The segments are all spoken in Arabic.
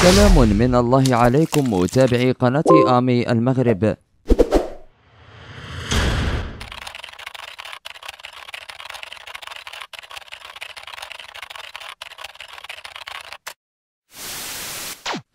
سلام من الله عليكم متابعي قناة آمي المغرب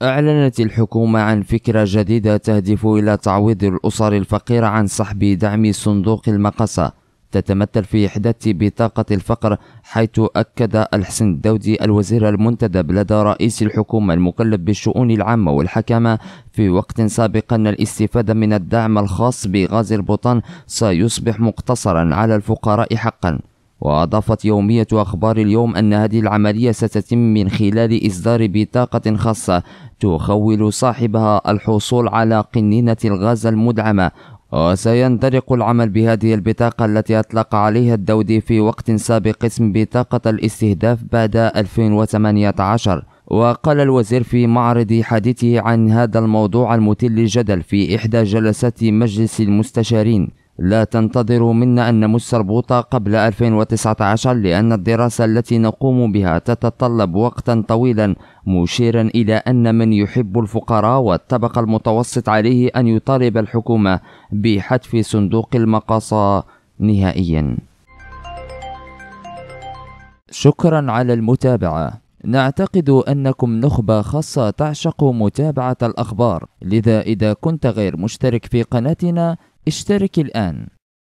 أعلنت الحكومة عن فكرة جديدة تهدف إلى تعويض الأسر الفقيرة عن سحب دعم صندوق المقاصة تتمثل في إحداث بطاقة الفقر حيث أكد الحسن الدودي الوزير المنتدب لدى رئيس الحكومة المكلف بالشؤون العامة والحكامة في وقت سابق أن الاستفادة من الدعم الخاص بغاز البوطان سيصبح مقتصرا على الفقراء حقا وأضافت يومية أخبار اليوم أن هذه العملية ستتم من خلال إصدار بطاقة خاصة تخول صاحبها الحصول على قنينة الغاز المدعمة وسينطلق العمل بهذه البطاقة التي أطلق عليها الدودي في وقت سابق اسم بطاقة الاستهداف بعد 2018 وقال الوزير في معرض حديثه عن هذا الموضوع المثير للجدل في إحدى جلسات مجلس المستشارين لا تنتظروا منا أن نمس الربوط قبل 2019 لأن الدراسة التي نقوم بها تتطلب وقتا طويلا مشيرا إلى أن من يحب الفقراء والطبقة المتوسط عليه أن يطالب الحكومة بحذف صندوق المقاصة نهائيا شكرا على المتابعة نعتقد أنكم نخبة خاصة تعشق متابعة الأخبار لذا إذا كنت غير مشترك في قناتنا اشترك الآن